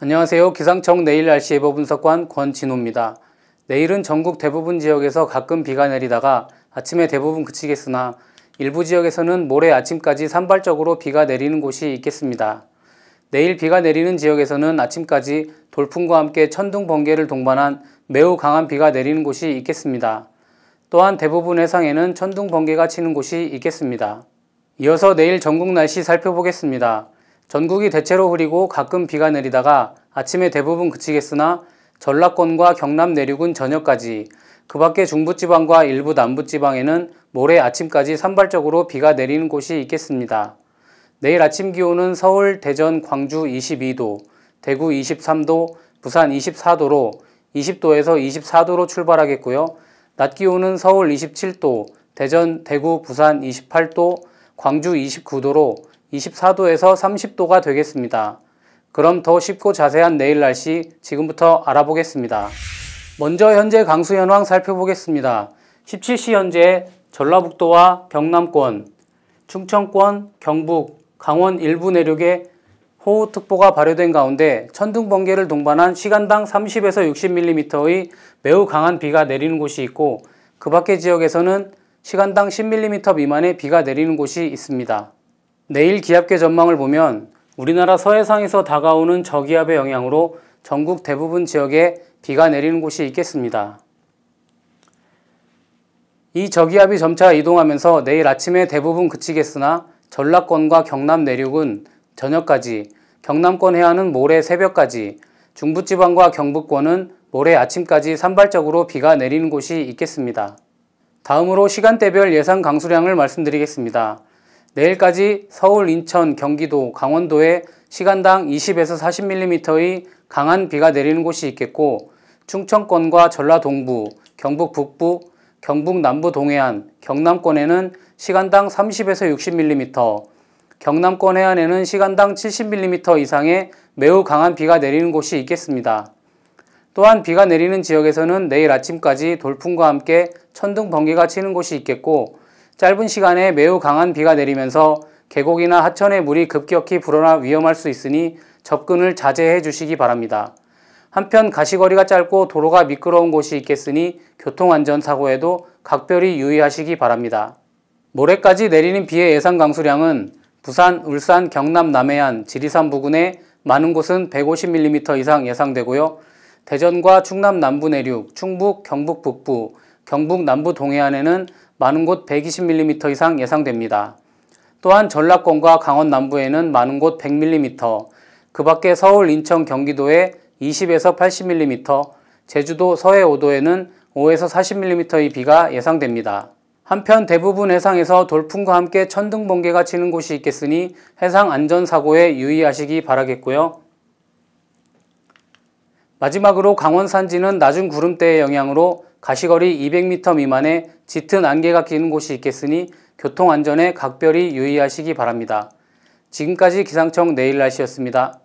안녕하세요. 기상청 내일 날씨 예보 분석관 권진호입니다. 내일은 전국 대부분 지역에서 가끔 비가 내리다가 아침에 대부분 그치겠으나 일부 지역에서는 모레 아침까지 산발적으로 비가 내리는 곳이 있겠습니다. 내일 비가 내리는 지역에서는 아침까지 돌풍과 함께 천둥 번개를 동반한 매우 강한 비가 내리는 곳이 있겠습니다. 또한 대부분 해상에는 천둥 번개가 치는 곳이 있겠습니다. 이어서 내일 전국 날씨 살펴보겠습니다. 전국이 대체로 흐리고 가끔 비가 내리다가 아침에 대부분 그치겠으나 전라권과 경남 내륙은 저녁까지 그 밖에 중부지방과 일부 남부지방에는 모레 아침까지 산발적으로 비가 내리는 곳이 있겠습니다. 내일 아침 기온은 서울, 대전, 광주 22도, 대구 23도, 부산 24도로 20도에서 24도로 출발하겠고요. 낮 기온은 서울 27도, 대전, 대구, 부산 28도, 광주 29도로 24도에서 30도가 되겠습니다. 그럼 더 쉽고 자세한 내일 날씨 지금부터 알아보겠습니다. 먼저 현재 강수 현황 살펴보겠습니다. 17시 현재 전라북도와 경남권, 충청권, 경북, 강원 일부 내륙에 호우특보가 발효된 가운데 천둥 번개를 동반한 시간당 30에서 60mm의 매우 강한 비가 내리는 곳이 있고 그 밖의 지역에서는 시간당 10mm 미만의 비가 내리는 곳이 있습니다. 내일 기압계 전망을 보면 우리나라 서해상에서 다가오는 저기압의 영향으로 전국 대부분 지역에 비가 내리는 곳이 있겠습니다. 이 저기압이 점차 이동하면서 내일 아침에 대부분 그치겠으나 전라권과 경남 내륙은 저녁까지, 경남권 해안은 모레 새벽까지, 중부지방과 경북권은 모레 아침까지 산발적으로 비가 내리는 곳이 있겠습니다. 다음으로 시간대별 예상 강수량을 말씀드리겠습니다. 내일까지 서울, 인천, 경기도, 강원도에 시간당 20에서 40mm의 강한 비가 내리는 곳이 있겠고 충청권과 전라동부, 경북 북부, 경북 남부 동해안, 경남권에는 시간당 30에서 60mm, 경남권 해안에는 시간당 70mm 이상의 매우 강한 비가 내리는 곳이 있겠습니다. 또한 비가 내리는 지역에서는 내일 아침까지 돌풍과 함께 천둥 번개가 치는 곳이 있겠고 짧은 시간에 매우 강한 비가 내리면서 계곡이나 하천에 물이 급격히 불어나 위험할 수 있으니 접근을 자제해 주시기 바랍니다. 한편 가시거리가 짧고 도로가 미끄러운 곳이 있겠으니 교통안전사고에도 각별히 유의하시기 바랍니다. 모레까지 내리는 비의 예상 강수량은 부산, 울산, 경남 남해안, 지리산 부근에 많은 곳은 150mm 이상 예상되고요. 대전과 충남 남부 내륙, 충북, 경북 북부, 경북 남부 동해안에는 많은 곳 120mm 이상 예상됩니다. 또한 전라권과 강원 남부에는 많은 곳 100mm, 그 밖에 서울, 인천, 경기도에 20에서 80mm, 제주도 서해 5도에는 5에서 40mm의 비가 예상됩니다. 한편 대부분 해상에서 돌풍과 함께 천둥 번개가 치는 곳이 있겠으니 해상 안전사고에 유의하시기 바라겠고요. 마지막으로 강원 산지는 낮은 구름대의 영향으로 가시거리 200m 미만의 짙은 안개가 끼는 곳이 있겠으니 교통안전에 각별히 유의하시기 바랍니다. 지금까지 기상청 내일 날씨였습니다.